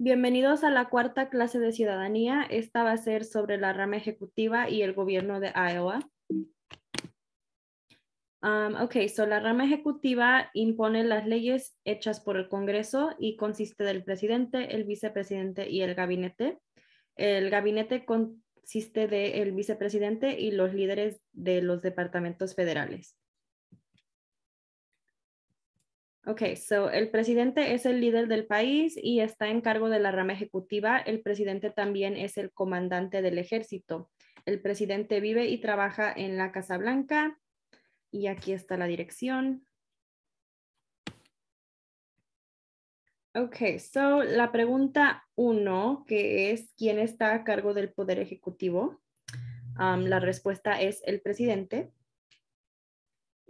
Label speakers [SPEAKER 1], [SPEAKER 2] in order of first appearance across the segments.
[SPEAKER 1] Bienvenidos a la cuarta clase de ciudadanía. Esta va a ser sobre la rama ejecutiva y el gobierno de Iowa. Um, ok, so la rama ejecutiva impone las leyes hechas por el Congreso y consiste del presidente, el vicepresidente y el gabinete. El gabinete consiste del vicepresidente y los líderes de los departamentos federales. Ok, so el presidente es el líder del país y está en cargo de la rama ejecutiva. El presidente también es el comandante del ejército. El presidente vive y trabaja en la Casa Blanca. Y aquí está la dirección. Ok, so la pregunta uno, que es ¿quién está a cargo del poder ejecutivo? Um, la respuesta es el presidente.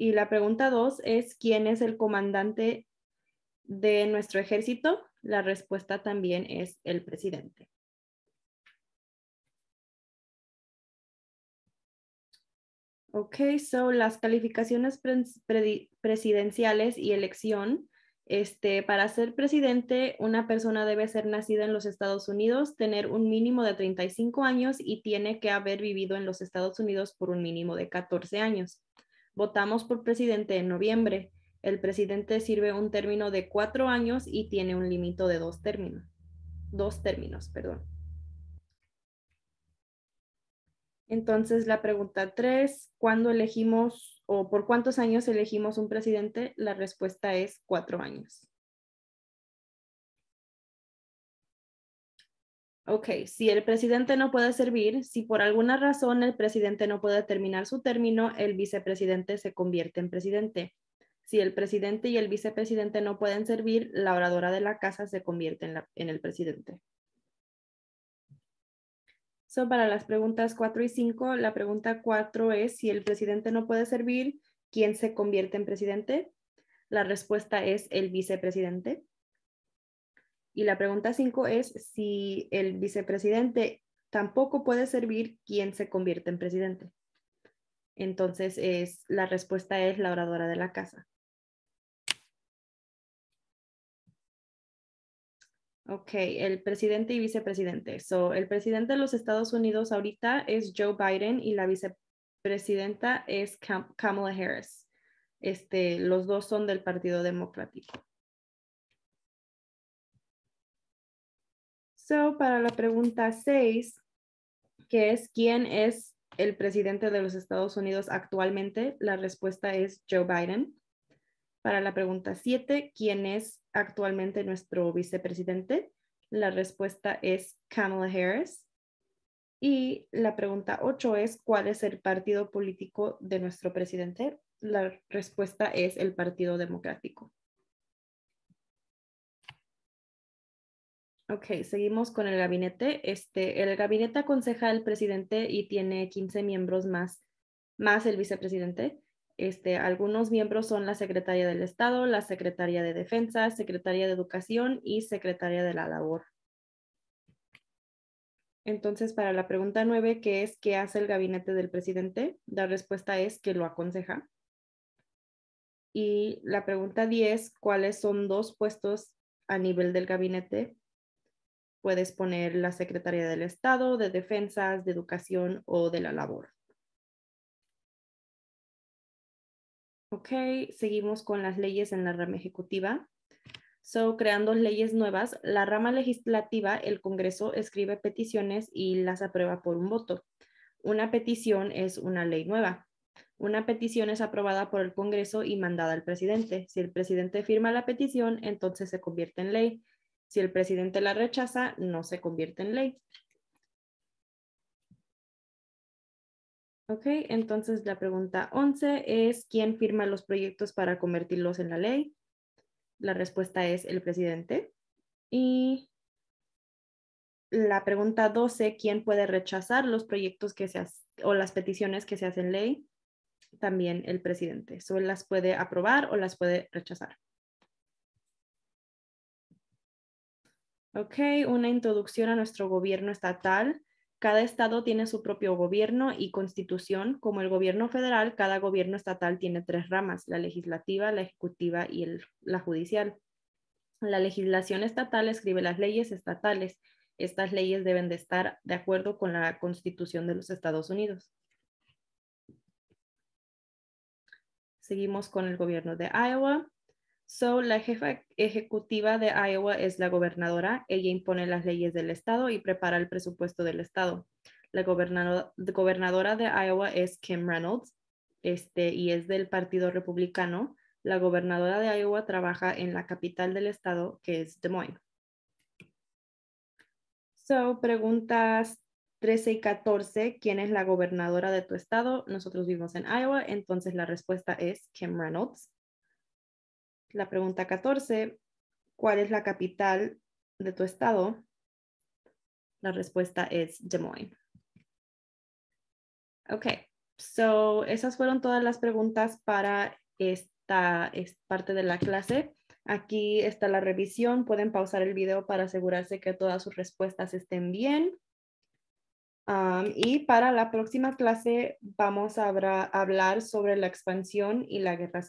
[SPEAKER 1] Y la pregunta dos es, ¿quién es el comandante de nuestro ejército? La respuesta también es el presidente. Ok, so las calificaciones presidenciales y elección. Este, para ser presidente, una persona debe ser nacida en los Estados Unidos, tener un mínimo de 35 años y tiene que haber vivido en los Estados Unidos por un mínimo de 14 años. Votamos por presidente en noviembre. El presidente sirve un término de cuatro años y tiene un límite de dos términos. Dos términos, perdón. Entonces, la pregunta tres, ¿cuándo elegimos o por cuántos años elegimos un presidente? La respuesta es cuatro años. ok, si el presidente no puede servir, si por alguna razón el presidente no puede terminar su término, el vicepresidente se convierte en presidente. Si el presidente y el vicepresidente no pueden servir, la oradora de la casa se convierte en, el presidente. So, para las preguntas 4 y 5, la pregunta 4 es si el presidente no puede servir, ¿quién se convierte en presidente? La respuesta es el vicepresidente. Y la pregunta cinco es si el vicepresidente tampoco puede servir quien se convierte en presidente. Entonces, es, la respuesta es la oradora de la casa. Ok, el presidente y vicepresidente. So, el presidente de los Estados Unidos ahorita es Joe Biden y la vicepresidenta es Kamala Harris. Este, los dos son del Partido Democrático. para la pregunta 6, que es ¿quién es el presidente de los Estados Unidos actualmente? La respuesta es Joe Biden. Para la pregunta 7, ¿quién es actualmente nuestro vicepresidente? La respuesta es Kamala Harris. Y la pregunta 8 es, ¿cuál es el partido político de nuestro presidente? La respuesta es el Partido Democrático. Ok, seguimos con el gabinete. Este, el gabinete aconseja al presidente y tiene 15 miembros más, más el vicepresidente. Este, algunos miembros son la secretaria del Estado, la secretaria de Defensa, secretaria de Educación y secretaria de la Labor. Entonces, para la pregunta nueve, que es ¿qué hace el gabinete del presidente? La respuesta es que lo aconseja. Y la pregunta diez, ¿cuáles son dos puestos a nivel del gabinete? puedes poner la Secretaría del Estado, de Defensas, de Educación o de la Labor. Ok, seguimos con las leyes en la rama ejecutiva. So, creando leyes nuevas, la rama legislativa, el Congreso escribe peticiones y las aprueba por un voto. Una petición es una ley nueva. Una petición es aprobada por el Congreso y mandada al presidente. Si el presidente firma la petición, entonces se convierte en ley. Si el presidente la rechaza, no se convierte en ley. Ok, entonces la pregunta 11 es, ¿quién firma los proyectos para convertirlos en la ley? La respuesta es el presidente. Y la pregunta 12, ¿quién puede rechazar los proyectos que se o las peticiones que se hacen ley? También el presidente. Solo las puede aprobar o las puede rechazar. Ok, una introducción a nuestro gobierno estatal. Cada estado tiene su propio gobierno y constitución. Como el gobierno federal, cada gobierno estatal tiene tres ramas, la legislativa, la ejecutiva y la judicial. La legislación estatal escribe las leyes estatales. Estas leyes deben de estar de acuerdo con la constitución de los Estados Unidos. Seguimos con el gobierno de Iowa. So, la jefa ejecutiva de Iowa es la gobernadora. Ella impone las leyes del estado y prepara el presupuesto del estado. La gobernadora de Iowa es Kim Reynolds este, y es del Partido Republicano. La gobernadora de Iowa trabaja en la capital del estado, que es Des Moines. So, preguntas 13 y 14. ¿Quién es la gobernadora de tu estado? Nosotros vivimos en Iowa, entonces la respuesta es Kim Reynolds. La pregunta 14, ¿cuál es la capital de tu estado? La respuesta es Des Moines. Ok, so esas fueron todas las preguntas para esta parte de la clase. Aquí está la revisión. Pueden pausar el video para asegurarse que todas sus respuestas estén bien. Um, y para la próxima clase vamos a hablar sobre la expansión y la guerra civil.